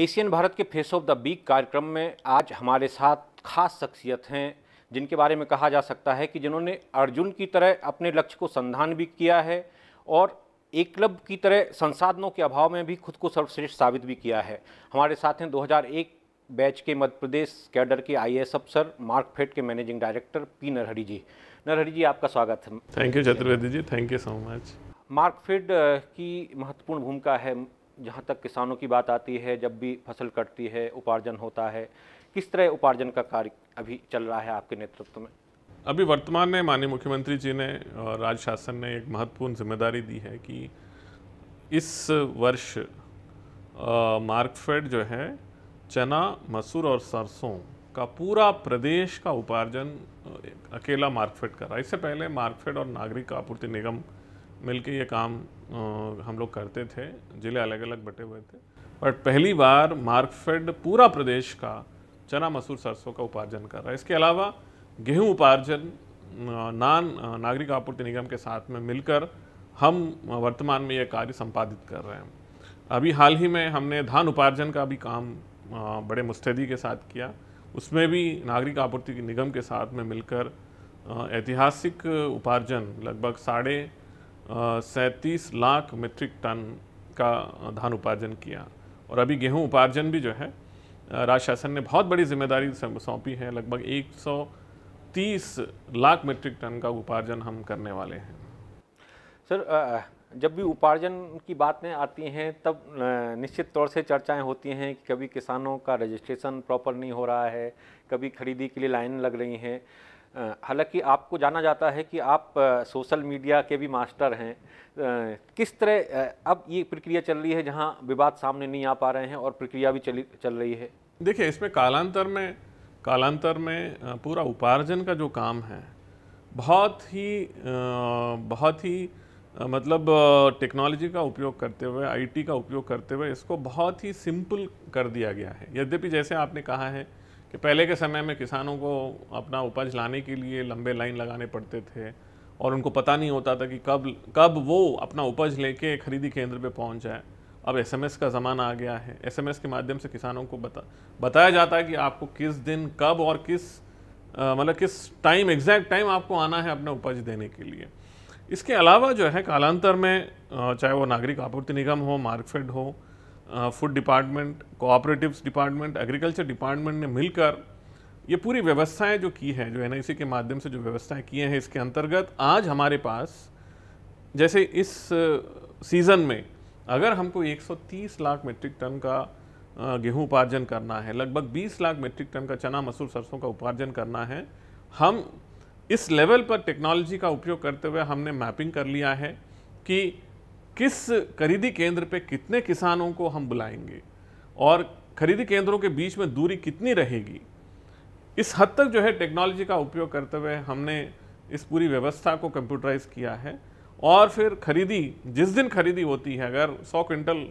Asian Bharat के face of the week कार्यक्रम में आज हमारे साथ खास शख्सियत हैं जिनके बारे में कहा जा सकता है कि जिन्होंने अर्जुन की तरह अपने लक्ष्य को संधान भी किया है और एकलव्य की तरह संसाधनों के अभाव में भी खुद को सर्वश्रेष्ठ साबित भी किया है हमारे साथ हैं 2001 बैच के मध्य प्रदेश कैडर के आई अफसर मार्क फेट के managing director P Narhari ji Narhari ji आपका स्वागत है thank you Chaturvedi ji thank you so much Markfed की महत्वपूर्ण भूमिका है जहाँ तक किसानों की बात आती है जब भी फसल कटती है उपार्जन होता है किस तरह उपार्जन का कार्य अभी चल रहा है आपके नेतृत्व में अभी वर्तमान में माननीय मुख्यमंत्री जी ने और राज्य शासन ने एक महत्वपूर्ण जिम्मेदारी दी है कि इस वर्ष मार्कफेड जो है चना मसूर और सरसों का पूरा प्रदेश का उपार्जन अकेला मार्कफेड कर रहा है इससे पहले मार्कफेड और नागरिक आपूर्ति निगम मिलकर ये काम हम लोग करते थे ज़िले अलग अलग बटे हुए थे बट पहली बार मार्कफेड पूरा प्रदेश का चना मसूर सरसों का उपार्जन कर रहा है इसके अलावा गेहूं उपार्जन नान नागरिक आपूर्ति निगम के साथ में मिलकर हम वर्तमान में यह कार्य संपादित कर रहे हैं अभी हाल ही में हमने धान उपार्जन का भी काम बड़े मुस्तैदी के साथ किया उसमें भी नागरिक आपूर्ति निगम के साथ में मिलकर ऐतिहासिक उपार्जन लगभग साढ़े सैंतीस लाख मीट्रिक टन का धान उपार्जन किया और अभी गेहूं उपार्जन भी जो है राज्य शासन ने बहुत बड़ी जिम्मेदारी सौंपी है लगभग 130 लाख मीट्रिक टन का उपार्जन हम करने वाले हैं सर जब भी उपार्जन की बातें आती हैं तब निश्चित तौर से चर्चाएं होती हैं कि कभी किसानों का रजिस्ट्रेशन प्रॉपर नहीं हो रहा है कभी खरीदी के लिए लाइन लग रही हैं हालांकि आपको जाना जाता है कि आप सोशल मीडिया के भी मास्टर हैं किस तरह अब ये प्रक्रिया चल रही है जहां विवाद सामने नहीं आ पा रहे हैं और प्रक्रिया भी चली चल रही है देखिए इसमें कालांतर में कालांतर में पूरा उपार्जन का जो काम है बहुत ही बहुत ही मतलब टेक्नोलॉजी का उपयोग करते हुए आईटी का उपयोग करते हुए इसको बहुत ही सिंपल कर दिया गया है यद्यपि जैसे आपने कहा है कि पहले के समय में किसानों को अपना उपज लाने के लिए लंबे लाइन लगाने पड़ते थे और उनको पता नहीं होता था कि कब कब वो अपना उपज लेके खरीदी केंद्र पे पहुंच जाए अब एसएमएस का ज़माना आ गया है एसएमएस के माध्यम से किसानों को बता बताया जाता है कि आपको किस दिन कब और किस मतलब किस टाइम एग्जैक्ट टाइम आपको आना है अपना उपज देने के लिए इसके अलावा जो है कालांतर में चाहे वो नागरिक आपूर्ति निगम हो मार्कफेड हो food department cooperatives department agriculture department ने मिलकर ये पूरी व्यवस्थाएं जो की हैं जो एन के माध्यम से जो व्यवस्थाएं किए हैं इसके अंतर्गत आज हमारे पास जैसे इस सीज़न में अगर हमको 130 लाख मेट्रिक टन का गेहूं उपार्जन करना है लगभग 20 लाख मेट्रिक टन का चना मसूर सरसों का उपार्जन करना है हम इस लेवल पर टेक्नोलॉजी का उपयोग करते हुए हमने मैपिंग कर लिया है कि किस खरीदी केंद्र पे कितने किसानों को हम बुलाएंगे और खरीदी केंद्रों के बीच में दूरी कितनी रहेगी इस हद तक जो है टेक्नोलॉजी का उपयोग करते हुए हमने इस पूरी व्यवस्था को कंप्यूटराइज किया है और फिर खरीदी जिस दिन खरीदी होती है अगर 100 क्विंटल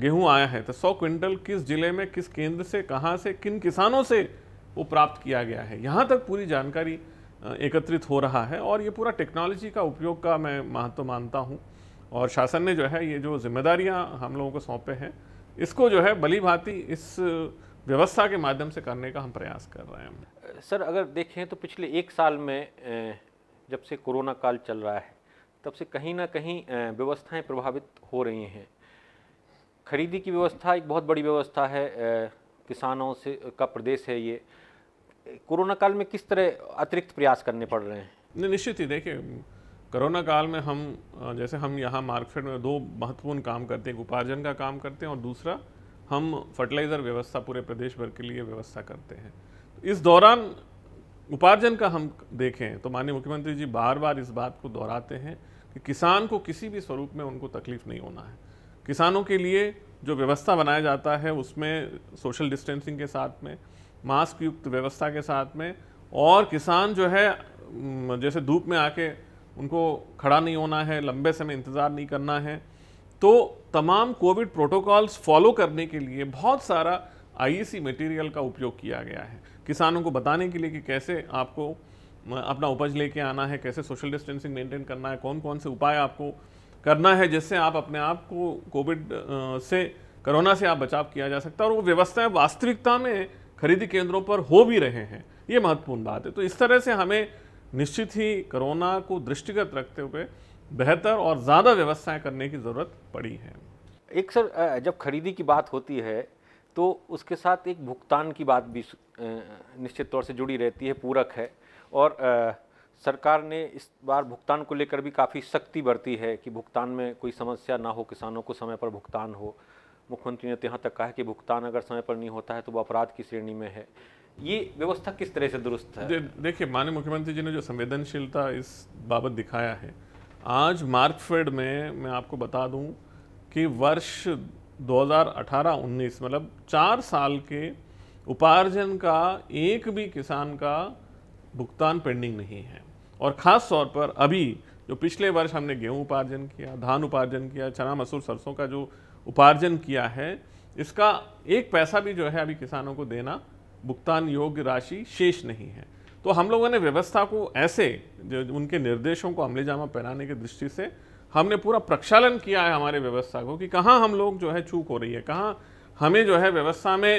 गेहूं आया है तो 100 क्विंटल किस जिले में किस केंद्र से कहां से किन किसानों से वो प्राप्त किया गया है यहाँ तक पूरी जानकारी एकत्रित हो रहा है और ये पूरा टेक्नोलॉजी का उपयोग का मैं महत्व मानता हूँ और शासन ने जो है ये जो जिम्मेदारियाँ हम लोगों को सौंपे हैं इसको जो है भली भांति इस व्यवस्था के माध्यम से करने का हम प्रयास कर रहे हैं सर अगर देखें तो पिछले एक साल में जब से कोरोना काल चल रहा है तब से कहीं ना कहीं व्यवस्थाएं प्रभावित हो रही हैं खरीदी की व्यवस्था एक बहुत बड़ी व्यवस्था है किसानों से का प्रदेश है ये कोरोना काल में किस तरह अतिरिक्त प्रयास करने पड़ रहे हैं निश्चित ही देखिए कोरोना काल में हम जैसे हम यहाँ मार्केट में दो महत्वपूर्ण काम करते हैं उपार्जन का काम करते हैं और दूसरा हम फर्टिलाइज़र व्यवस्था पूरे प्रदेश भर के लिए व्यवस्था करते हैं इस दौरान उपार्जन का हम देखें तो माननीय मुख्यमंत्री जी बार बार इस बात को दोहराते हैं कि किसान को किसी भी स्वरूप में उनको तकलीफ नहीं होना है किसानों के लिए जो व्यवस्था बनाया जाता है उसमें सोशल डिस्टेंसिंग के साथ में मास्क युक्त व्यवस्था के साथ में और किसान जो है जैसे धूप में आके उनको खड़ा नहीं होना है लंबे समय इंतज़ार नहीं करना है तो तमाम कोविड प्रोटोकॉल्स फॉलो करने के लिए बहुत सारा आईईसी मटेरियल e का उपयोग किया गया है किसानों को बताने के लिए कि कैसे आपको अपना उपज लेके आना है कैसे सोशल डिस्टेंसिंग मेंटेन करना है कौन कौन से उपाय आपको करना है जिससे आप अपने आप को कोविड से कोरोना से आप बचाव किया जा सकता है और वो व्यवस्थाएं वास्तविकता में खरीदी केंद्रों पर हो भी रहे हैं ये महत्वपूर्ण बात है तो इस तरह से हमें निश्चित ही कोरोना को दृष्टिगत रखते हुए बेहतर और ज़्यादा व्यवस्थाएं करने की ज़रूरत पड़ी है एक सर जब खरीदी की बात होती है तो उसके साथ एक भुगतान की बात भी निश्चित तौर से जुड़ी रहती है पूरक है और सरकार ने इस बार भुगतान को लेकर भी काफ़ी सख्ती बरती है कि भुगतान में कोई समस्या ना हो किसानों को समय पर भुगतान हो मुख्यमंत्री ने तो यहाँ तक कहा है कि भुगतान अगर समय पर नहीं होता है तो वो अपराध की श्रेणी में है ये व्यवस्था किस तरह से दुरुस्त है दे, देखिए माननीय मुख्यमंत्री जी ने जो संवेदनशीलता इस बाबत दिखाया है आज मार्कफेड में मैं आपको बता दूं कि वर्ष 2018-19 मतलब चार साल के उपार्जन का एक भी किसान का भुगतान पेंडिंग नहीं है और ख़ास तौर पर अभी जो पिछले वर्ष हमने गेहूं उपार्जन किया धान उपार्जन किया चना मसूर सरसों का जो उपार्जन किया है इसका एक पैसा भी जो है अभी किसानों को देना भुगतान योग्य राशि शेष नहीं है तो हम लोगों ने व्यवस्था को ऐसे जो उनके निर्देशों को अमले जामा पहनाने की दृष्टि से हमने पूरा प्रक्षालन किया है हमारे व्यवस्था को कि कहाँ हम लोग जो है चूक हो रही है कहाँ हमें जो है व्यवस्था में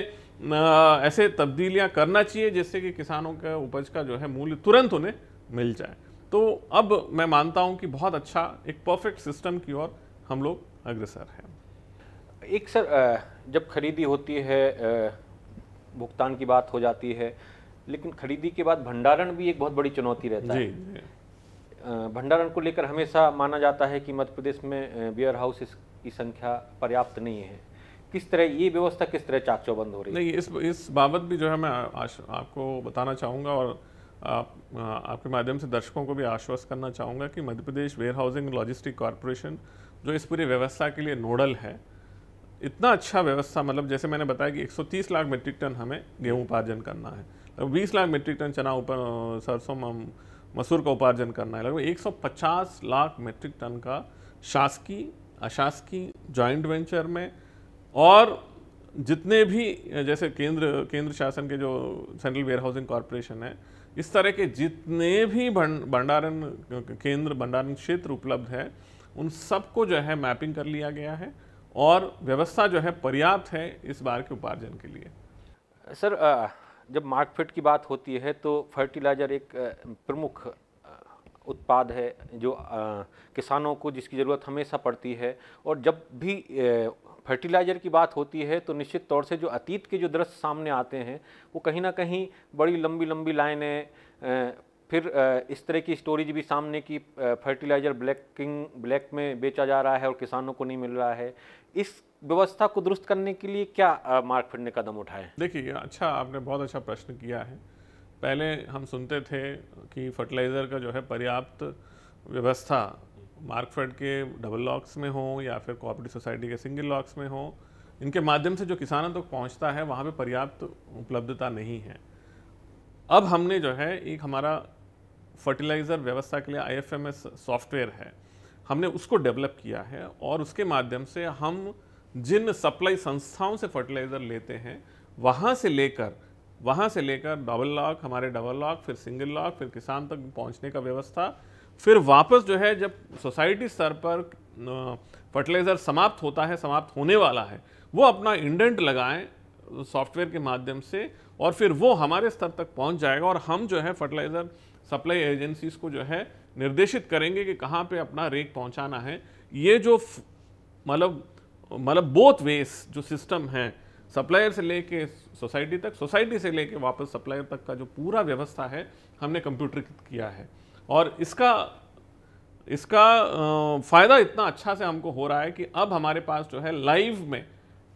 ऐसे तब्दीलियाँ करना चाहिए जिससे कि किसानों का उपज का जो है मूल्य तुरंत उन्हें मिल जाए तो अब मैं मानता हूँ कि बहुत अच्छा एक परफेक्ट सिस्टम की ओर हम लोग अग्रसर हैं एक सर जब खरीदी होती है भुगतान की बात हो जाती है लेकिन खरीदी के बाद भंडारण भी एक बहुत बड़ी चुनौती रहता जी, है भंडारण को लेकर हमेशा माना जाता है कि मध्य प्रदेश में वेयर हाउस की संख्या पर्याप्त नहीं है किस तरह ये व्यवस्था किस तरह चाक चौबंद हो रही है नहीं इस इस बाबत भी जो है मैं आपको बताना चाहूँगा और आप, आपके माध्यम से दर्शकों को भी आश्वस्त करना चाहूँगा कि Madhya Pradesh warehousing logistic corporation जो इस पूरी व्यवस्था के लिए नोडल है इतना अच्छा व्यवस्था मतलब जैसे मैंने बताया कि 130 लाख मीट्रिक टन हमें गेहूँ उपार्जन करना है लगभग बीस लाख मीट्रिक टन चना ऊपर सरसों मसूर का उपार्जन करना है लगभग एक लाख मीट्रिक टन का शासकीय अशासकीय ज्वाइंट वेंचर में और जितने भी जैसे केंद्र केंद्र शासन के जो सेंट्रल वेयर हाउसिंग कॉरपोरेशन है इस तरह के जितने भी भंडारण केंद्र भंडारण क्षेत्र उपलब्ध है उन सबको जो है मैपिंग कर लिया गया है और व्यवस्था जो है पर्याप्त है इस बार के उपार्जन के लिए सर जब मार्कफिट की बात होती है तो फर्टिलाइज़र एक प्रमुख उत्पाद है जो किसानों को जिसकी ज़रूरत हमेशा पड़ती है और जब भी फर्टिलाइज़र की बात होती है तो निश्चित तौर से जो अतीत के जो दृश्य सामने आते हैं वो कहीं ना कहीं बड़ी लंबी लंबी लाइनें फिर इस तरह की स्टोरीज भी सामने की फर्टिलाइज़र ब्लैक किंग ब्लैक में बेचा जा रहा है और किसानों को नहीं मिल रहा है इस व्यवस्था को दुरुस्त करने के लिए क्या मार्क ने कदम उठाए देखिए अच्छा आपने बहुत अच्छा प्रश्न किया है पहले हम सुनते थे कि फर्टिलाइज़र का जो है पर्याप्त व्यवस्था मार्कफेड के डबल लॉक्स में हो या फिर कोऑपरेटिव सोसाइटी के सिंगल लॉक्स में हो इनके माध्यम से जो किसानों तक तो पहुंचता है वहाँ पे पर्याप्त उपलब्धता नहीं है अब हमने जो है एक हमारा फर्टिलाइज़र व्यवस्था के लिए आईएफएमएस सॉफ्टवेयर है हमने उसको डेवलप किया है और उसके माध्यम से हम जिन सप्लाई संस्थाओं से फर्टिलाइज़र लेते हैं वहाँ से लेकर वहाँ से लेकर डबल लॉक हमारे डबल लॉक फिर सिंगल लॉक फिर किसान तक पहुँचने का व्यवस्था फिर वापस जो है जब सोसाइटी स्तर पर फर्टिलाइज़र समाप्त होता है समाप्त होने वाला है वो अपना इंडेंट लगाएं सॉफ्टवेयर के माध्यम से और फिर वो हमारे स्तर तक पहुंच जाएगा और हम जो है फर्टिलाइज़र सप्लाई एजेंसीज को जो है निर्देशित करेंगे कि कहाँ पे अपना रेक पहुँचाना है ये जो मतलब मतलब बोथ वेस जो सिस्टम है सप्लायर से लेके सोसाइटी तक सोसाइटी से लेके वापस सप्लायर तक का जो पूरा व्यवस्था है हमने कंप्यूटर किया है और इसका इसका फ़ायदा इतना अच्छा से हमको हो रहा है कि अब हमारे पास जो है लाइव में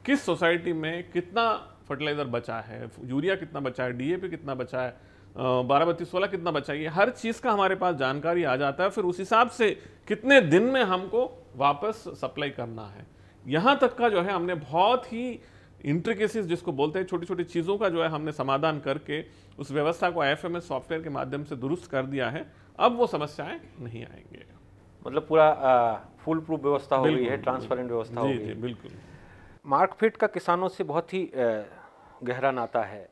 किस सोसाइटी में कितना फर्टिलाइज़र बचा है यूरिया कितना बचा है डीएपी कितना बचा है बारह बत्तीस सोलह कितना बचा ये हर चीज़ का हमारे पास जानकारी आ जाता है फिर उस हिसाब से कितने दिन में हमको वापस सप्लाई करना है यहाँ तक का जो है हमने बहुत ही इंट्रिकेसिस जिसको बोलते हैं छोटी छोटी चीज़ों का जो है हमने समाधान करके उस व्यवस्था को आई सॉफ्टवेयर के माध्यम से दुरुस्त कर दिया है अब वो समस्याएं नहीं आएंगे मतलब पूरा फुल प्रूफ व्यवस्था हो गई है ट्रांसपेरेंट व्यवस्था बिल्कुल मार्कफिट का किसानों से बहुत ही गहरा नाता है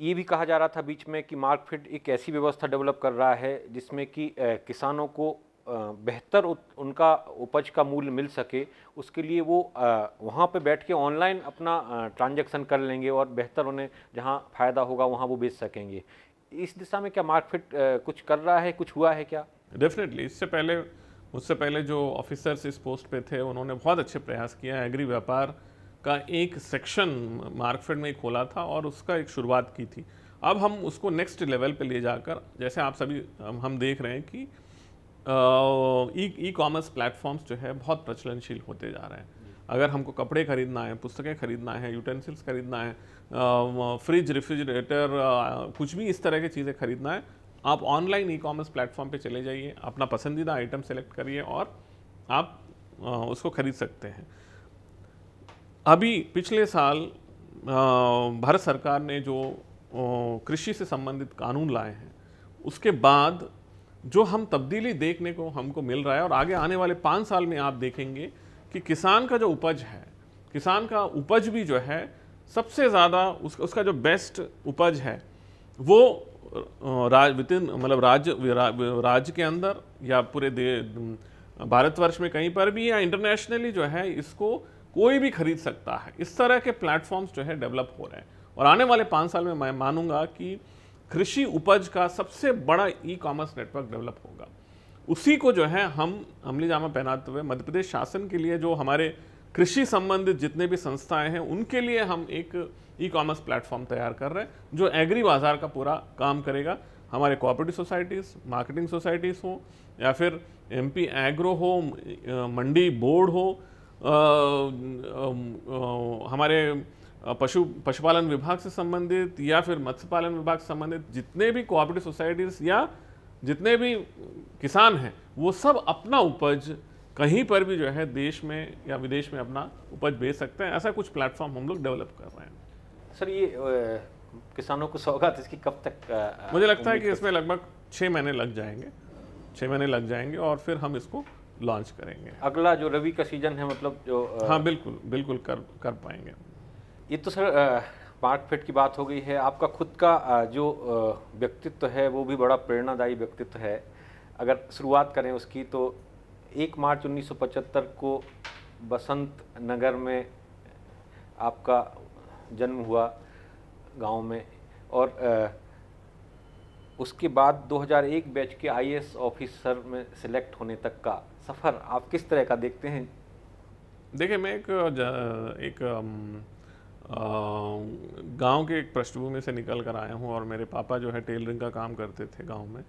ये भी कहा जा रहा था बीच में कि मार्कफेड एक ऐसी व्यवस्था डेवलप कर रहा है जिसमें कि किसानों को बेहतर उनका उपज का मूल्य मिल सके उसके लिए वो वहाँ पे बैठ के ऑनलाइन अपना ट्रांजैक्शन कर लेंगे और बेहतर उन्हें जहाँ फ़ायदा होगा वहाँ वो बेच सकेंगे इस दिशा में क्या मार्कफिट कुछ कर रहा है कुछ हुआ है क्या डेफिनेटली इससे पहले उससे पहले जो ऑफिसर्स इस पोस्ट पे थे उन्होंने बहुत अच्छे प्रयास किए एग्री व्यापार का एक सेक्शन मार्कफेड में खोला था और उसका एक शुरुआत की थी अब हम उसको नेक्स्ट लेवल पे ले जाकर जैसे आप सभी हम देख रहे हैं कि ई कॉमर्स प्लेटफॉर्म्स जो है बहुत प्रचलनशील होते जा रहे हैं अगर हमको कपड़े खरीदना है पुस्तकें खरीदना है यूटेंसिल्स खरीदना है फ्रिज रेफ्रिजरेटर कुछ भी इस तरह की चीज़ें खरीदना है आप ऑनलाइन ई कॉमर्स प्लेटफॉर्म पर चले जाइए अपना पसंदीदा आइटम सेलेक्ट करिए और आप उसको खरीद सकते हैं अभी पिछले साल भारत सरकार ने जो कृषि से संबंधित कानून लाए हैं उसके बाद जो हम तब्दीली देखने को हमको मिल रहा है और आगे आने वाले पाँच साल में आप देखेंगे कि किसान का जो उपज है किसान का उपज भी जो है सबसे ज़्यादा उसका उसका जो बेस्ट उपज है वो राज वितिन मतलब राज्य राज्य के अंदर या पूरे भारतवर्ष में कहीं पर भी या इंटरनेशनली जो है इसको कोई भी खरीद सकता है इस तरह के प्लेटफॉर्म्स जो है डेवलप हो रहे हैं और आने वाले पाँच साल में मैं मानूंगा कि कृषि उपज का सबसे बड़ा ई कॉमर्स नेटवर्क डेवलप होगा उसी को जो है हम अमली जामा पहनाते हुए मध्य प्रदेश शासन के लिए जो हमारे कृषि संबंधित जितने भी संस्थाएं हैं उनके लिए हम एक ई कॉमर्स प्लेटफॉर्म तैयार कर रहे हैं जो एग्री बाजार का पूरा काम करेगा हमारे कोऑपरेटिव सोसाइटीज़ मार्केटिंग सोसाइटीज़ हो या फिर एमपी एग्रो हो मंडी बोर्ड हो हमारे पशु पशुपालन विभाग से संबंधित या फिर मत्स्य पालन विभाग से संबंधित जितने भी कोऑपरेटिव सोसाइटीज़ या जितने भी किसान हैं वो सब अपना उपज कहीं पर भी जो है देश में या विदेश में अपना उपज बेच सकते हैं ऐसा कुछ प्लेटफॉर्म हम लोग डेवलप कर रहे हैं सर ये किसानों को सौगात इसकी कब तक आ, मुझे लगता है कि इसमें लगभग छः महीने लग जाएंगे छः महीने लग जाएंगे और फिर हम इसको लॉन्च करेंगे अगला जो रवि का सीजन है मतलब जो आ... हाँ बिल्कुल बिल्कुल कर कर पाएंगे ये तो सर मार्क फिट की बात हो गई है आपका खुद का जो व्यक्तित्व है वो भी बड़ा प्रेरणादायी व्यक्तित्व है अगर शुरुआत करें उसकी तो एक मार्च 1975 को बसंत नगर में आपका जन्म हुआ गांव में और उसके बाद 2001 बैच के आईएएस ऑफिसर में सिलेक्ट होने तक का सफ़र आप किस तरह का देखते हैं देखिए मैं एक एक गांव के एक पृष्ठभूमि से निकल कर आया हूँ और मेरे पापा जो है टेलरिंग का काम करते थे गांव में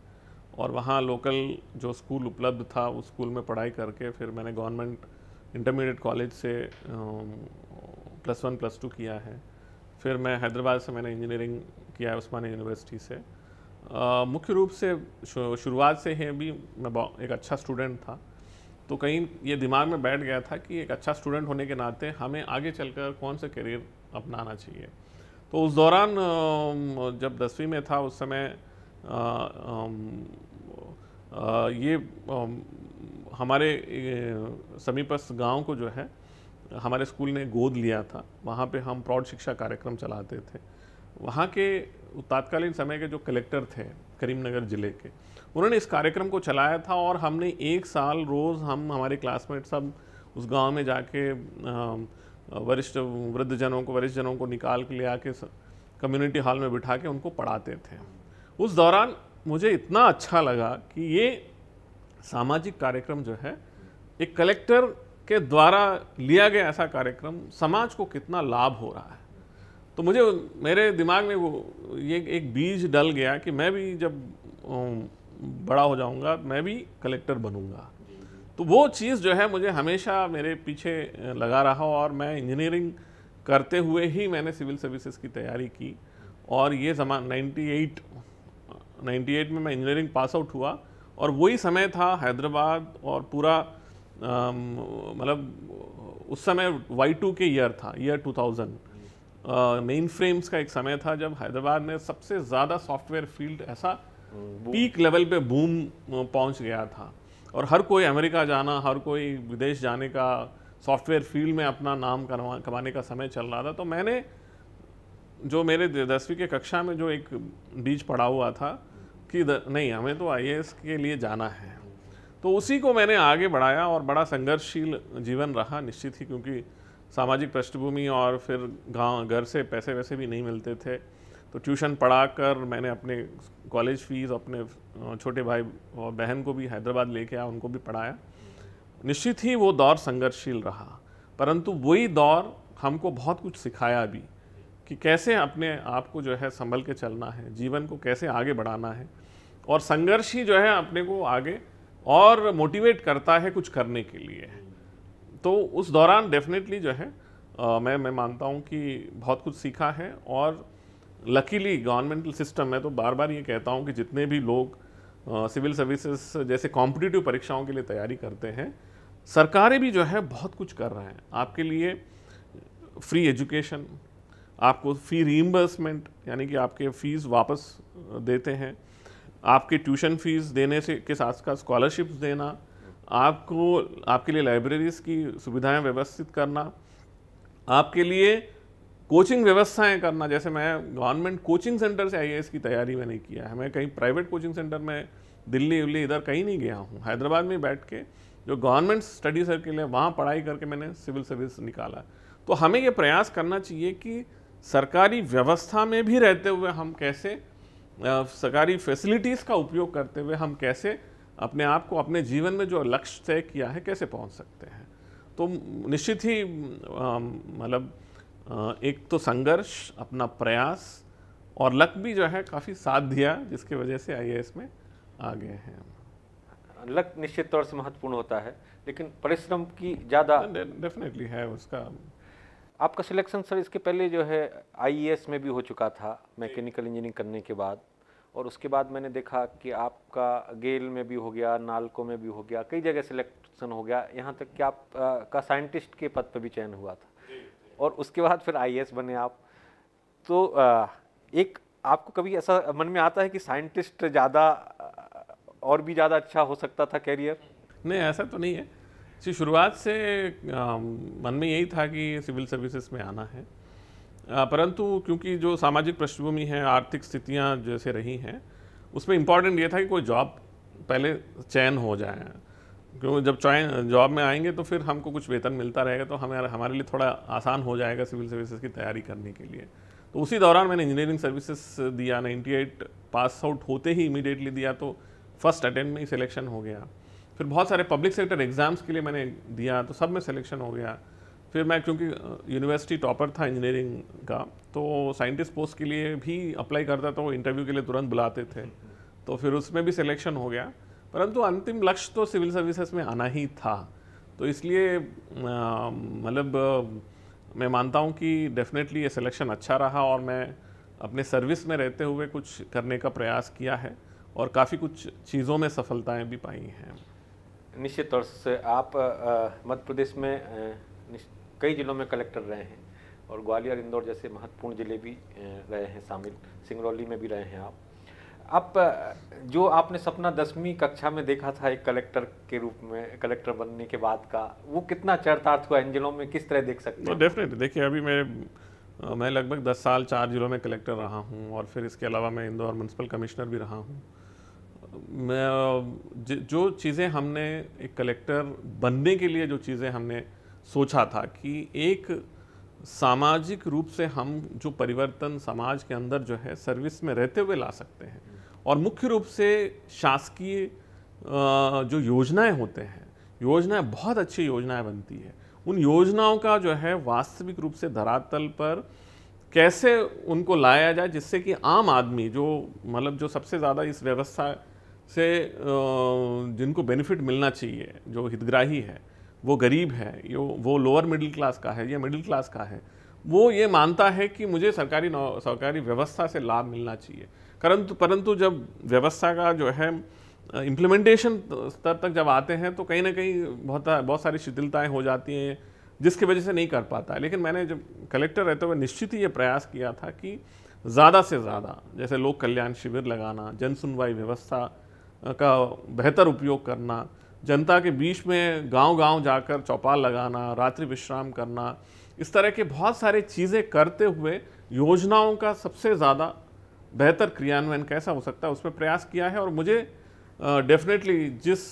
और वहाँ लोकल जो स्कूल उपलब्ध था उस स्कूल में पढ़ाई करके फिर मैंने गवर्नमेंट इंटरमीडिएट कॉलेज से प्लस वन प्लस टू किया है फिर मैं हैदराबाद से मैंने इंजीनियरिंग किया है उस्मानी यूनिवर्सिटी से मुख्य रूप से शुरुआत से ही भी मैं एक अच्छा स्टूडेंट था तो कहीं ये दिमाग में बैठ गया था कि एक अच्छा स्टूडेंट होने के नाते हमें आगे चलकर कौन सा करियर अपनाना चाहिए तो उस दौरान जब दसवीं में था उस समय ये हमारे समीपस्थ गांव को जो है हमारे स्कूल ने गोद लिया था वहाँ पे हम प्रौढ़ शिक्षा कार्यक्रम चलाते थे वहाँ के तात्कालीन समय के जो कलेक्टर थे करीमनगर ज़िले के उन्होंने इस कार्यक्रम को चलाया था और हमने एक साल रोज़ हम हमारे क्लासमेट सब उस गांव में जाके वरिष्ठ वृद्धजनों को वरिष्ठ जनों को निकाल के ले आके कम्युनिटी हॉल में बिठा के उनको पढ़ाते थे उस दौरान मुझे इतना अच्छा लगा कि ये सामाजिक कार्यक्रम जो है एक कलेक्टर के द्वारा लिया गया ऐसा कार्यक्रम समाज को कितना लाभ हो रहा है तो मुझे मेरे दिमाग में वो ये एक बीज डल गया कि मैं भी जब बड़ा हो जाऊंगा मैं भी कलेक्टर बनूंगा तो वो चीज़ जो है मुझे हमेशा मेरे पीछे लगा रहा और मैं इंजीनियरिंग करते हुए ही मैंने सिविल सर्विसेज की तैयारी की और ये जमान 98 98 में मैं इंजीनियरिंग पास आउट हुआ और वही समय था हैदराबाद और पूरा मतलब उस समय वाई टू के ईयर था ईयर टू मेन फ्रेम्स का एक समय था जब हैदराबाद में सबसे ज़्यादा सॉफ्टवेयर फील्ड ऐसा पीक हम्म, लेवल पे बूम पहुंच गया था और हर कोई अमेरिका जाना हर कोई विदेश जाने का सॉफ्टवेयर फील्ड में अपना नाम करवा कमाने का समय चल रहा था तो मैंने जो मेरे दसवीं के कक्षा में जो एक बीज पड़ा हुआ था कि द, नहीं हमें तो आई के लिए जाना है तो उसी को मैंने आगे बढ़ाया और बड़ा संघर्षशील जीवन रहा निश्चित ही क्योंकि सामाजिक पृष्ठभूमि और फिर गांव घर से पैसे वैसे भी नहीं मिलते थे तो ट्यूशन पढ़ा कर मैंने अपने कॉलेज फीस अपने छोटे भाई और बहन को भी हैदराबाद लेके आया उनको भी पढ़ाया निश्चित ही वो दौर संघर्षशील रहा परंतु वही दौर हमको बहुत कुछ सिखाया भी कि कैसे अपने आप को जो है संभल के चलना है जीवन को कैसे आगे बढ़ाना है और संघर्ष ही जो है अपने को आगे और मोटिवेट करता है कुछ करने के लिए तो उस दौरान डेफिनेटली जो है आ, मैं मैं मानता हूँ कि बहुत कुछ सीखा है और लकीली गवर्नमेंटल सिस्टम में तो बार बार ये कहता हूँ कि जितने भी लोग सिविल सर्विसेज जैसे कॉम्पिटिटिव परीक्षाओं के लिए तैयारी करते हैं सरकारें भी जो है बहुत कुछ कर रहे हैं आपके लिए फ्री एजुकेशन आपको फ़ी रीइंबर्समेंट यानी कि आपके फ़ीस वापस देते हैं आपके ट्यूशन फ़ीस देने से के साथ साथ स्कॉलरशिप्स देना आपको आपके लिए लाइब्रेरीज़ की सुविधाएं व्यवस्थित करना आपके लिए कोचिंग व्यवस्थाएं करना जैसे मैं गवर्नमेंट कोचिंग सेंटर से आई इसकी तैयारी मैंने किया है मैं कहीं प्राइवेट कोचिंग सेंटर में दिल्ली उल्ली इधर कहीं नहीं गया हूँ हैदराबाद में बैठ के जो गवर्नमेंट स्टडी सर्किल है वहाँ पढ़ाई करके मैंने सिविल सर्विस निकाला तो हमें ये प्रयास करना चाहिए कि सरकारी व्यवस्था में भी रहते हुए हम कैसे सरकारी फैसिलिटीज़ का उपयोग करते हुए हम कैसे अपने आप को अपने जीवन में जो लक्ष्य तय किया है कैसे पहुंच सकते हैं तो निश्चित ही मतलब एक तो संघर्ष अपना प्रयास और लक भी जो है काफ़ी साथ दिया जिसकी वजह से आई में आ गए हैं लक निश्चित तौर से महत्वपूर्ण होता है लेकिन परिश्रम की ज़्यादा हाँ, डेफिनेटली है उसका आपका सिलेक्शन सर इसके पहले जो है आईएएस में भी हो चुका था मैकेनिकल इंजीनियरिंग करने के बाद और उसके बाद मैंने देखा कि आपका गेल में भी हो गया नालको में भी हो गया कई जगह सिलेक्शन हो गया यहाँ तक कि आप आ, का साइंटिस्ट के पद पर भी चयन हुआ था और उसके बाद फिर आई बने आप तो आ, एक आपको कभी ऐसा मन में आता है कि साइंटिस्ट ज़्यादा और भी ज़्यादा अच्छा हो सकता था कैरियर नहीं ऐसा तो नहीं है जी शुरुआत से आ, मन में यही था कि सिविल सर्विसेज में आना है परंतु क्योंकि जो सामाजिक पृष्ठभूमि है आर्थिक स्थितियाँ जैसे रही हैं उसमें इम्पॉर्टेंट ये था कि कोई जॉब पहले चयन हो जाए क्योंकि जब चयन जॉब में आएंगे तो फिर हमको कुछ वेतन मिलता रहेगा तो हमें हमारे लिए थोड़ा आसान हो जाएगा सिविल सर्विसेज की तैयारी करने के लिए तो उसी दौरान मैंने इंजीनियरिंग सर्विसेज दिया 98 पास आउट होते ही इमीडिएटली दिया तो फर्स्ट अटेम्प्ट में ही सिलेक्शन हो गया फिर बहुत सारे पब्लिक सेक्टर एग्ज़ाम्स के लिए मैंने दिया तो सब में सिलेक्शन हो गया फिर मैं क्योंकि यूनिवर्सिटी टॉपर था इंजीनियरिंग का तो साइंटिस्ट पोस्ट के लिए भी अप्लाई करता था वो इंटरव्यू के लिए तुरंत बुलाते थे तो फिर उसमें भी सिलेक्शन हो गया परंतु अंतिम लक्ष्य तो सिविल सर्विसेज में आना ही था तो इसलिए मतलब मैं मानता हूँ कि डेफिनेटली ये सिलेक्शन अच्छा रहा और मैं अपने सर्विस में रहते हुए कुछ करने का प्रयास किया है और काफ़ी कुछ चीज़ों में सफलताएं भी पाई हैं निश्चित तौर से आप मध्य प्रदेश में कई जिलों में कलेक्टर रहे हैं और ग्वालियर इंदौर जैसे महत्वपूर्ण ज़िले भी रहे हैं शामिल सिंगरौली में भी रहे हैं आप अब जो आपने सपना दसवीं कक्षा में देखा था एक कलेक्टर के रूप में कलेक्टर बनने के बाद का वो कितना चरितार्थ हुआ इन जिलों में किस तरह देख सकते हैं डेफिनेटली देखिए अभी मैं मैं लगभग दस साल चार जिलों में कलेक्टर रहा हूँ और फिर इसके अलावा मैं इंदौर म्यूनसिपल कमिश्नर भी रहा हूँ मैं जो चीज़ें हमने एक कलेक्टर बनने के लिए जो चीज़ें हमने सोचा था कि एक सामाजिक रूप से हम जो परिवर्तन समाज के अंदर जो है सर्विस में रहते हुए ला सकते हैं और मुख्य रूप से शासकीय जो योजनाएं होते हैं योजनाएं बहुत अच्छी योजनाएं बनती है उन योजनाओं का जो है वास्तविक रूप से धरातल पर कैसे उनको लाया जाए जिससे कि आम आदमी जो मतलब जो सबसे ज़्यादा इस व्यवस्था से जिनको बेनिफिट मिलना चाहिए जो हितग्राही है वो गरीब है यो वो लोअर मिडिल क्लास का है या मिडिल क्लास का है वो ये मानता है कि मुझे सरकारी सरकारी व्यवस्था से लाभ मिलना चाहिए परंतु परंतु जब व्यवस्था का जो है इम्प्लीमेंटेशन स्तर तक जब आते हैं तो कहीं ना कहीं बहुत बहुत सारी शिथिलताएँ हो जाती हैं जिसकी वजह से नहीं कर पाता है लेकिन मैंने जब कलेक्टर रहते हुए निश्चित ही ये प्रयास किया था कि ज़्यादा से ज़्यादा जैसे लोक कल्याण शिविर लगाना जन सुनवाई व्यवस्था का बेहतर उपयोग करना जनता के बीच में गांव-गांव जाकर चौपाल लगाना रात्रि विश्राम करना इस तरह के बहुत सारे चीज़ें करते हुए योजनाओं का सबसे ज़्यादा बेहतर क्रियान्वयन कैसा हो सकता है उस पर प्रयास किया है और मुझे डेफिनेटली uh, जिस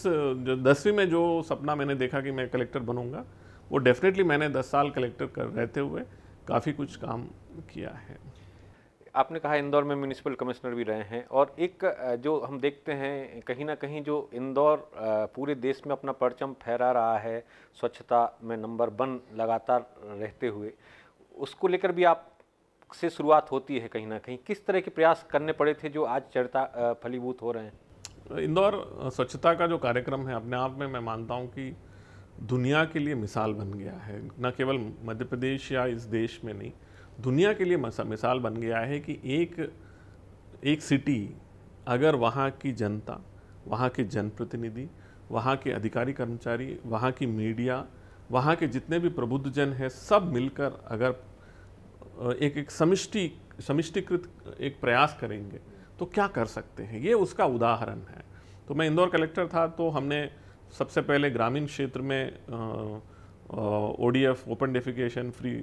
दसवीं में जो सपना मैंने देखा कि मैं कलेक्टर बनूंगा वो डेफिनेटली मैंने दस साल कलेक्टर कर रहते हुए काफ़ी कुछ काम किया है आपने कहा इंदौर में म्यूनिसिपल कमिश्नर भी रहे हैं और एक जो हम देखते हैं कहीं ना कहीं जो इंदौर पूरे देश में अपना परचम फहरा रहा है स्वच्छता में नंबर वन लगातार रहते हुए उसको लेकर भी आप से शुरुआत होती है कहीं ना कहीं किस तरह के प्रयास करने पड़े थे जो आज चर्चा फलीभूत हो रहे हैं इंदौर स्वच्छता का जो कार्यक्रम है अपने आप में मैं मानता हूँ कि दुनिया के लिए मिसाल बन गया है न केवल मध्य प्रदेश या इस देश में नहीं दुनिया के लिए मिसाल बन गया है कि एक एक सिटी अगर वहाँ की जनता वहाँ के जनप्रतिनिधि वहाँ के अधिकारी कर्मचारी वहाँ की मीडिया वहाँ के जितने भी प्रबुद्ध जन हैं सब मिलकर अगर एक एक समिष्टि समिष्टिकृत एक प्रयास करेंगे तो क्या कर सकते हैं ये उसका उदाहरण है तो मैं इंदौर कलेक्टर था तो हमने सबसे पहले ग्रामीण क्षेत्र में O D F open defecation free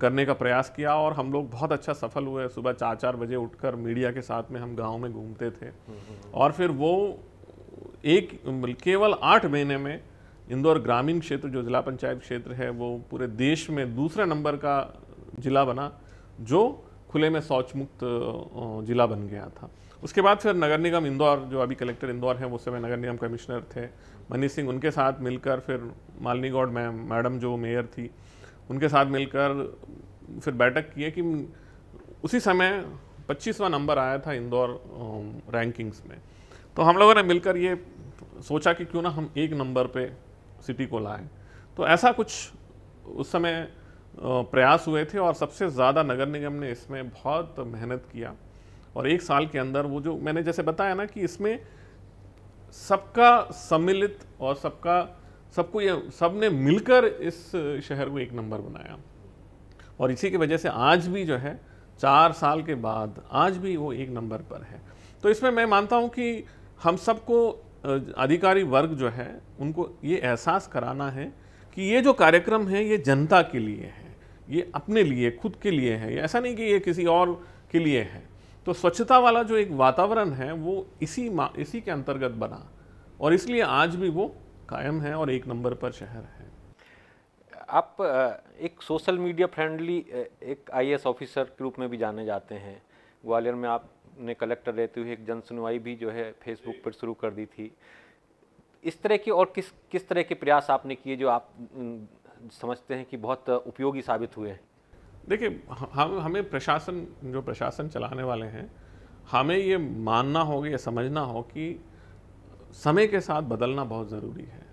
करने का प्रयास किया और हम लोग बहुत अच्छा सफल हुए सुबह चार चार बजे उठकर मीडिया के साथ में हम गांव में घूमते थे और फिर वो एक मतलब केवल आठ महीने में इंदौर ग्रामीण क्षेत्र जो जिला पंचायत क्षेत्र है वो पूरे देश में दूसरे नंबर का जिला बना जो खुले में शौच मुक्त जिला बन गया था उसके बाद फिर नगर निगम इंदौर जो अभी कलेक्टर इंदौर हैं उस समय नगर निगम कमिश्नर थे मनीष सिंह उनके साथ मिलकर फिर मालनीगौड़ मैम मैडम जो मेयर थी उनके साथ मिलकर फिर बैठक की है कि उसी समय पच्चीसवा नंबर आया था इंदौर रैंकिंग्स में तो हम लोगों ने मिलकर ये सोचा कि क्यों ना हम एक नंबर पे सिटी को लाएं तो ऐसा कुछ उस समय प्रयास हुए थे और सबसे ज़्यादा नगर निगम ने इसमें बहुत मेहनत किया और एक साल के अंदर वो जो मैंने जैसे बताया ना कि इसमें सबका सम्मिलित और सबका सबको ये सब ने मिलकर इस शहर को एक नंबर बनाया और इसी की वजह से आज भी जो है चार साल के बाद आज भी वो एक नंबर पर है तो इसमें मैं मानता हूँ कि हम सबको अधिकारी वर्ग जो है उनको ये एहसास कराना है कि ये जो कार्यक्रम है ये जनता के लिए है ये अपने लिए खुद के लिए है ऐसा नहीं कि ये किसी और के लिए है तो स्वच्छता वाला जो एक वातावरण है वो इसी इसी के अंतर्गत बना और इसलिए आज भी वो कायम है और एक नंबर पर शहर है आप एक सोशल मीडिया फ्रेंडली एक आई ऑफिसर के रूप में भी जाने जाते हैं ग्वालियर में आपने कलेक्टर रहते हुए एक जन सुनवाई भी जो है फेसबुक पर शुरू कर दी थी इस तरह के और किस किस तरह के प्रयास आपने किए जो आप समझते हैं कि बहुत उपयोगी साबित हुए हैं देखिए हम हमें प्रशासन जो प्रशासन चलाने वाले हैं हमें ये मानना होगा या समझना हो कि समय के साथ बदलना बहुत ज़रूरी है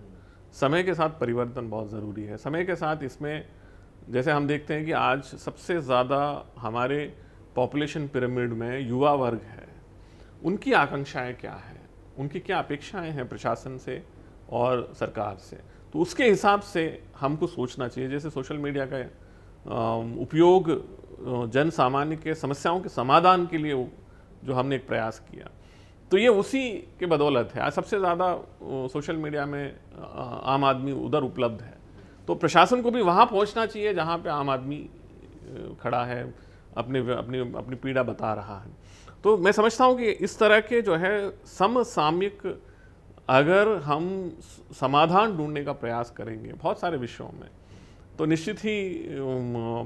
समय के साथ परिवर्तन बहुत ज़रूरी है समय के साथ इसमें जैसे हम देखते हैं कि आज सबसे ज़्यादा हमारे पॉपुलेशन पिरामिड में युवा वर्ग है उनकी आकांक्षाएं क्या हैं उनकी क्या अपेक्षाएं हैं प्रशासन से और सरकार से तो उसके हिसाब से हमको सोचना चाहिए जैसे सोशल मीडिया का उपयोग जन सामान्य के समस्याओं के समाधान के लिए जो हमने एक प्रयास किया तो ये उसी के बदौलत है आज सबसे ज़्यादा सोशल मीडिया में आम आदमी उधर उपलब्ध है तो प्रशासन को भी वहाँ पहुँचना चाहिए जहाँ पे आम आदमी खड़ा है अपने अपनी अपनी पीड़ा बता रहा है तो मैं समझता हूँ कि इस तरह के जो है समसामयिक अगर हम समाधान ढूंढने का प्रयास करेंगे बहुत सारे विषयों में तो निश्चित ही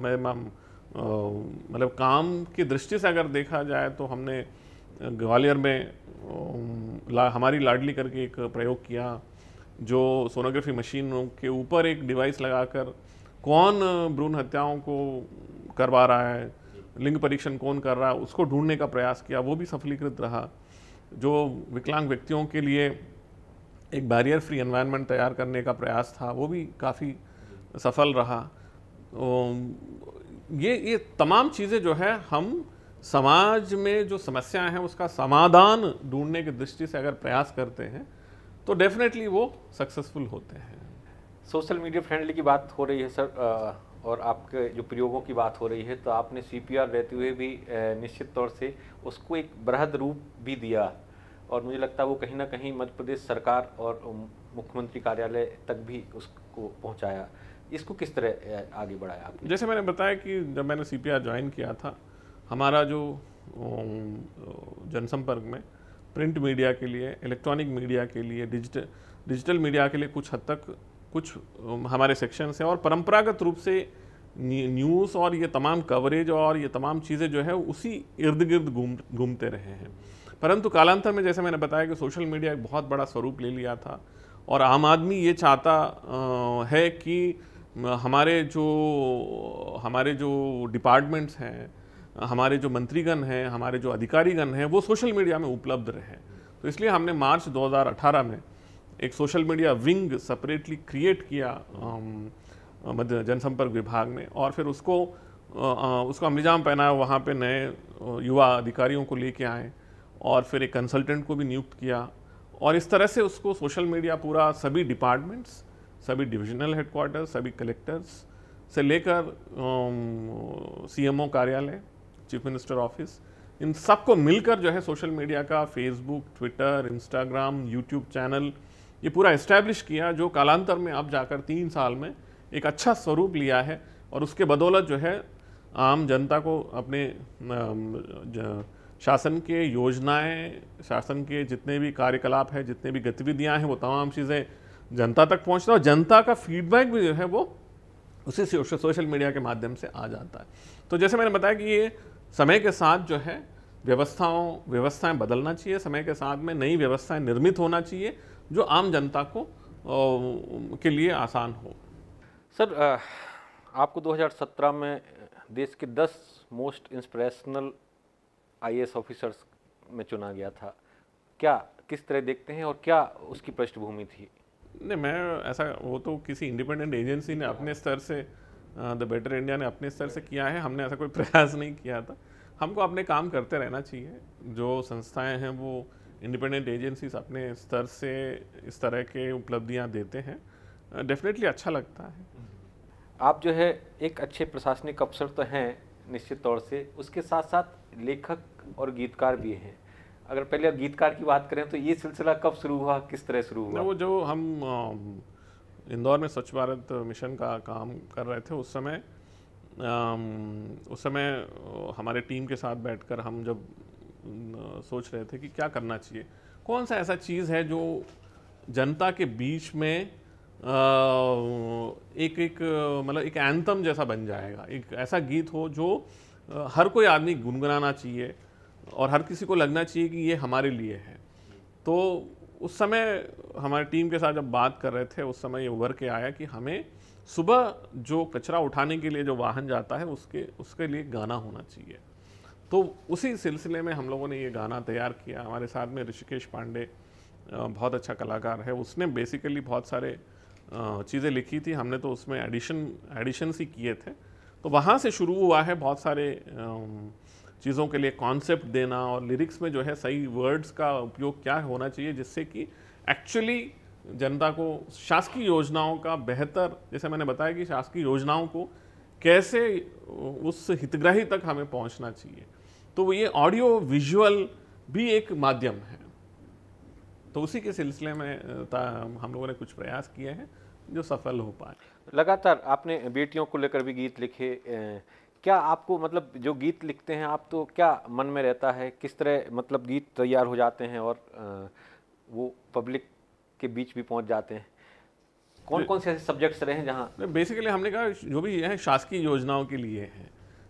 मैं मतलब काम की दृष्टि से अगर देखा जाए तो हमने ग्वालियर में ला, हमारी लाडली करके एक प्रयोग किया जो सोनोग्राफी मशीनों के ऊपर एक डिवाइस लगाकर कौन भ्रूण हत्याओं को करवा रहा है लिंग परीक्षण कौन कर रहा है उसको ढूंढने का प्रयास किया वो भी सफलीकृत रहा जो विकलांग व्यक्तियों के लिए एक बैरियर फ्री एनवायरनमेंट तैयार करने का प्रयास था वो भी काफ़ी सफल रहा ये ये तमाम चीज़ें जो है हम समाज में जो समस्याएं हैं उसका समाधान ढूंढने की दृष्टि से अगर प्रयास करते हैं तो डेफिनेटली वो सक्सेसफुल होते हैं सोशल मीडिया फ्रेंडली की बात हो रही है सर और आपके जो प्रयोगों की बात हो रही है तो आपने सी रहते हुए भी निश्चित तौर से उसको एक बृहद रूप भी दिया और मुझे लगता है वो कहीं ना कहीं मध्य प्रदेश सरकार और मुख्यमंत्री कार्यालय तक भी उसको पहुंचाया इसको किस तरह आगे बढ़ाया आपने जैसे मैंने बताया कि जब मैंने सी ज्वाइन किया था हमारा जो जनसंपर्क में प्रिंट मीडिया के लिए इलेक्ट्रॉनिक मीडिया के लिए डिजिटल डिजिटल मीडिया के लिए कुछ हद तक कुछ हमारे सेक्शंस हैं और परंपरागत रूप से न्यूज़ और ये तमाम कवरेज और ये तमाम चीज़ें जो है उसी इर्द गिर्द घूम घूमते रहे हैं परंतु कालांतर में जैसे मैंने बताया कि सोशल मीडिया एक बहुत बड़ा स्वरूप ले लिया था और आम आदमी ये चाहता है कि हमारे जो हमारे जो डिपार्टमेंट्स हैं हमारे जो मंत्रीगण हैं हमारे जो अधिकारीगण हैं वो सोशल मीडिया में उपलब्ध रहे तो इसलिए हमने मार्च 2018 में एक social media wing separately create किया मध्य जनसंपर्क विभाग ने और फिर उसको उसको अमलिजाम पहनाया वहाँ पे नए युवा अधिकारियों को लेके आए और फिर एक कंसल्टेंट को भी नियुक्त किया और इस तरह से उसको सोशल मीडिया पूरा सभी डिपार्टमेंट्स सभी डिविजनल हेडक्वार्टर सभी कलेक्टर्स से लेकर सीएमओ कार्यालय चीफ मिनिस्टर ऑफिस इन सबको मिलकर जो है सोशल मीडिया का Facebook Twitter Instagram YouTube channel ये पूरा इस्टेब्लिश किया जो कालांतर में आप जाकर तीन साल में एक अच्छा स्वरूप लिया है और उसके बदौलत जो है आम जनता को अपने शासन के योजनाएं शासन के जितने भी कार्यकलाप है जितने भी गतिविधियां हैं वो तमाम चीज़ें जनता तक पहुंचना और जनता का फीडबैक भी जो है वो उसी सोशल मीडिया के माध्यम से आ जाता है तो जैसे मैंने बताया कि ये समय के साथ जो है व्यवस्थाओं व्यवस्थाएं बदलना चाहिए समय के साथ में नई व्यवस्थाएं निर्मित होना चाहिए जो आम जनता को के लिए आसान हो सर आपको 2017 में देश के 10 मोस्ट इंस्पिरेशनल आईएएस ऑफिसर्स में चुना गया था क्या किस तरह देखते हैं और क्या उसकी पृष्ठभूमि थी नहीं मैं ऐसा वो तो किसी इंडिपेंडेंट एजेंसी ने अपने स्तर से द बेटर इंडिया ने अपने स्तर से किया है हमने ऐसा कोई प्रयास नहीं किया था हमको अपने काम करते रहना चाहिए जो संस्थाएं हैं वो इंडिपेंडेंट एजेंसीज अपने स्तर से इस तरह के उपलब्धियां देते हैं डेफिनेटली अच्छा लगता है आप जो है एक अच्छे प्रशासनिक अफसर तो हैं निश्चित तौर से उसके साथ साथ लेखक और गीतकार भी हैं अगर पहले गीतकार की बात करें तो ये सिलसिला कब शुरू हुआ किस तरह शुरू हुआ वो जो हम इंदौर में स्वच्छ भारत मिशन का काम कर रहे थे उस समय उस समय हमारे टीम के साथ बैठकर हम जब सोच रहे थे कि क्या करना चाहिए कौन सा ऐसा चीज़ है जो जनता के बीच में एक एक मतलब एक एंथम जैसा बन जाएगा एक ऐसा गीत हो जो हर कोई आदमी गुनगुनाना चाहिए और हर किसी को लगना चाहिए कि ये हमारे लिए है तो उस समय हमारे टीम के साथ जब बात कर रहे थे उस समय ये उभर के आया कि हमें सुबह जो कचरा उठाने के लिए जो वाहन जाता है उसके उसके लिए गाना होना चाहिए तो उसी सिलसिले में हम लोगों ने ये गाना तैयार किया हमारे साथ में ऋषिकेश पांडे बहुत अच्छा कलाकार है उसने बेसिकली बहुत सारे चीज़ें लिखी थी हमने तो उसमें एडिशन एडिशन्स ही किए थे तो वहाँ से शुरू हुआ है बहुत सारे चीज़ों के लिए कॉन्सेप्ट देना और लिरिक्स में जो है सही वर्ड्स का उपयोग क्या होना चाहिए जिससे कि एक्चुअली जनता को शासकीय योजनाओं का बेहतर जैसे मैंने बताया कि शासकीय योजनाओं को कैसे उस हितग्राही तक हमें पहुंचना चाहिए तो ये ऑडियो विजुअल भी एक माध्यम है तो उसी के सिलसिले में हम लोगों ने कुछ प्रयास किए हैं जो सफल हो पाए लगातार आपने बेटियों को लेकर भी गीत लिखे क्या आपको मतलब जो गीत लिखते हैं आप तो क्या मन में रहता है किस तरह मतलब गीत तैयार हो जाते हैं और वो पब्लिक के बीच भी पहुंच जाते हैं कौन कौन से ऐसे सब्जेक्ट्स रहे हैं जहाँ बेसिकली हमने कहा जो भी ये है शासकीय योजनाओं के लिए हैं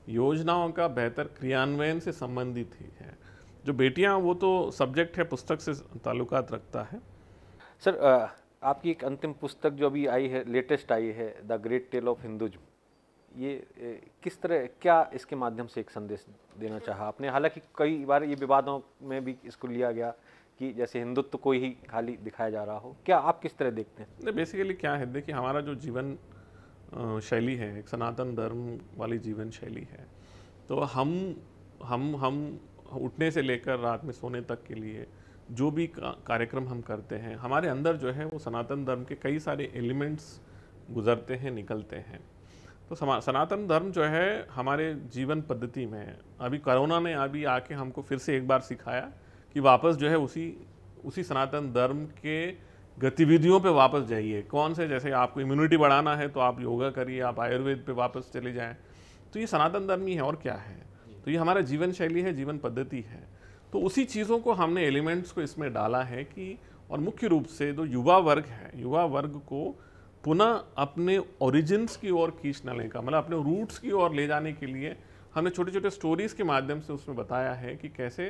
योजनाओं का बेहतर क्रियान्वयन से संबंधित ही है जो बेटियाँ वो तो सब्जेक्ट है पुस्तक से ताल्लुकात रखता है सर आपकी एक अंतिम पुस्तक जो अभी आई है लेटेस्ट आई है the great tale of Hinduism ये किस तरह क्या इसके माध्यम से एक संदेश देना चाहा आपने हालांकि कई बार ये विवादों में भी इसको लिया गया कि जैसे हिंदुत्व को ही खाली दिखाया जा रहा हो क्या आप किस तरह देखते हैं बेसिकली क्या है देखिए हमारा जो जीवन शैली है एक सनातन धर्म वाली जीवन शैली है तो हम हम हम उठने से लेकर रात में सोने तक के लिए जो भी कार्यक्रम हम करते हैं हमारे अंदर जो है वो सनातन धर्म के कई सारे एलिमेंट्स गुजरते हैं निकलते हैं तो सनातन धर्म जो है हमारे जीवन पद्धति में अभी कोरोना ने अभी आके हमको फिर से एक बार सिखाया कि वापस जो है उसी उसी सनातन धर्म के गतिविधियों पे वापस जाइए कौन से जैसे आपको इम्यूनिटी बढ़ाना है तो आप योगा करिए आप आयुर्वेद पे वापस चले जाएं तो ये सनातन धर्म ही है और क्या है तो ये हमारा जीवन शैली है जीवन पद्धति है तो उसी चीज़ों को हमने एलिमेंट्स को इसमें डाला है कि और मुख्य रूप से जो युवा वर्ग है युवा वर्ग को पुनः अपने ओरिजिन्स की ओर खींच न लेगा मतलब अपने रूट्स की ओर ले जाने के लिए हमने छोटे छोटे स्टोरीज़ के माध्यम से उसमें बताया है कि कैसे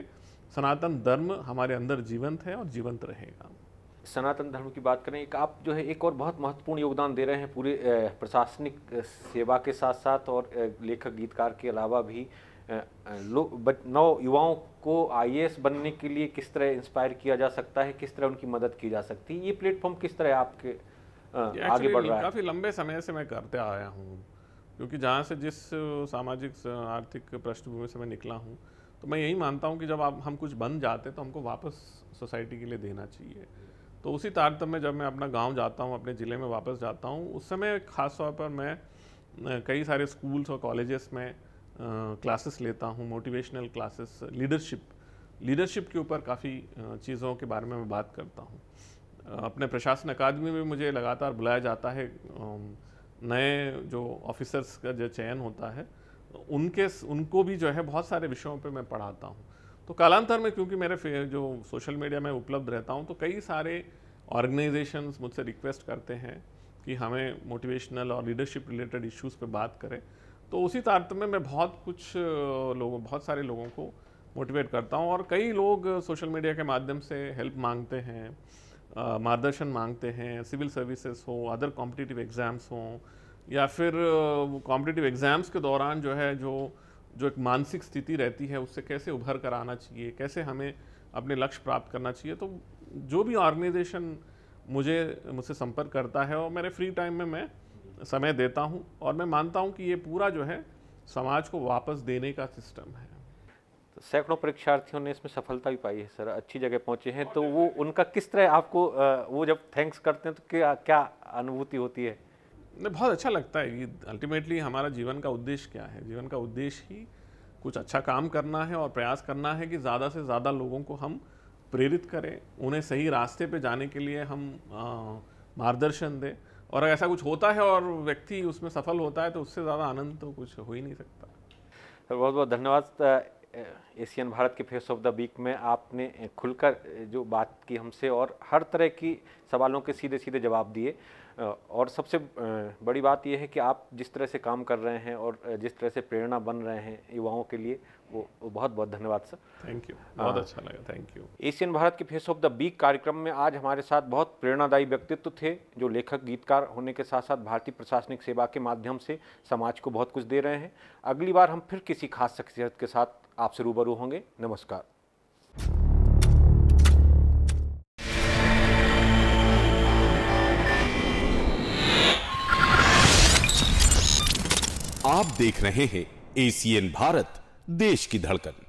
सनातन धर्म हमारे अंदर जीवंत है और जीवंत रहेगा सनातन धर्म की बात करें एक आप जो है एक और बहुत महत्वपूर्ण योगदान दे रहे हैं पूरे प्रशासनिक सेवा के साथ साथ और लेखक गीतकार के अलावा भी नौ युवाओं को आई बनने के लिए किस तरह इंस्पायर किया जा सकता है किस तरह उनकी मदद की जा सकती है ये प्लेटफॉर्म किस तरह आपके हाँ, आगे बढ़ रहा है काफ़ी लंबे समय से मैं करते आया हूँ क्योंकि जहाँ से जिस सामाजिक आर्थिक पृष्ठभूमि से मैं निकला हूँ तो मैं यही मानता हूँ कि जब आप हम कुछ बन जाते तो हमको वापस सोसाइटी के लिए देना चाहिए तो उसी तारतम्य जब मैं अपना गांव जाता हूँ अपने ज़िले में वापस जाता हूँ उस समय ख़ास तौर पर मैं कई सारे स्कूल्स और कॉलेजेस में क्लासेस लेता हूँ मोटिवेशनल क्लासेस लीडरशिप लीडरशिप के ऊपर काफ़ी चीज़ों के बारे में मैं बात करता हूँ अपने प्रशासन अकादमी में मुझे लगातार बुलाया जाता है नए जो ऑफिसर्स का जो चयन होता है उनके उनको भी जो है बहुत सारे विषयों पे मैं पढ़ाता हूँ तो कालांतर में क्योंकि मेरे जो सोशल मीडिया में उपलब्ध रहता हूँ तो कई सारे ऑर्गेनाइजेशंस मुझसे रिक्वेस्ट करते हैं कि हमें मोटिवेशनल और लीडरशिप रिलेटेड इश्यूज़ पे बात करें तो उसी तारतम्य में बहुत कुछ लोगों बहुत सारे लोगों को मोटिवेट करता हूँ और कई लोग सोशल मीडिया के माध्यम से हेल्प मांगते हैं मार्गदर्शन मांगते हैं सिविल सर्विसेज हो अदर कॉम्पिटिटिव एग्ज़ाम्स हों या फिर कॉम्पिटिटिव एग्ज़ाम्स के दौरान जो है जो जो एक मानसिक स्थिति रहती है उससे कैसे उभर कर आना चाहिए कैसे हमें अपने लक्ष्य प्राप्त करना चाहिए तो जो भी ऑर्गेनाइजेशन मुझे मुझसे संपर्क करता है और मेरे फ्री टाइम में मैं समय देता हूँ और मैं मानता हूँ कि ये पूरा जो है समाज को वापस देने का सिस्टम है सैकड़ों परीक्षार्थियों ने इसमें सफलता भी पाई है सर अच्छी जगह पहुंचे हैं तो वो उनका किस तरह आपको वो जब थैंक्स करते हैं तो क्या क्या अनुभूति होती है नहीं बहुत अच्छा लगता है कि अल्टीमेटली हमारा जीवन का उद्देश्य क्या है जीवन का उद्देश्य ही कुछ अच्छा काम करना है और प्रयास करना है कि ज़्यादा से ज़्यादा लोगों को हम प्रेरित करें उन्हें सही रास्ते पर जाने के लिए हम मार्गदर्शन दें और ऐसा कुछ होता है और व्यक्ति उसमें सफल होता है तो उससे ज़्यादा आनंद तो कुछ हो ही नहीं सकता सर बहुत बहुत धन्यवाद एशियन भारत के फेस ऑफ द वीक में आपने खुलकर जो बात की हमसे और हर तरह की सवालों के सीधे सीधे जवाब दिए और सबसे बड़ी बात यह है कि आप जिस तरह से काम कर रहे हैं और जिस तरह से प्रेरणा बन रहे हैं युवाओं के लिए वो बहुत बहुत धन्यवाद सर थैंक यू बहुत हाँ। अच्छा लगा थैंक यू एशियन भारत के फेस ऑफ द वीक कार्यक्रम में आज हमारे साथ बहुत प्रेरणादायी व्यक्तित्व थे जो लेखक गीतकार होने के साथ साथ भारतीय प्रशासनिक सेवा के माध्यम से समाज को बहुत कुछ दे रहे हैं अगली बार हम फिर किसी खास शख्सियत के साथ आपसे रूबरू होंगे नमस्कार आप देख रहे हैं एसीएन भारत देश की धड़कन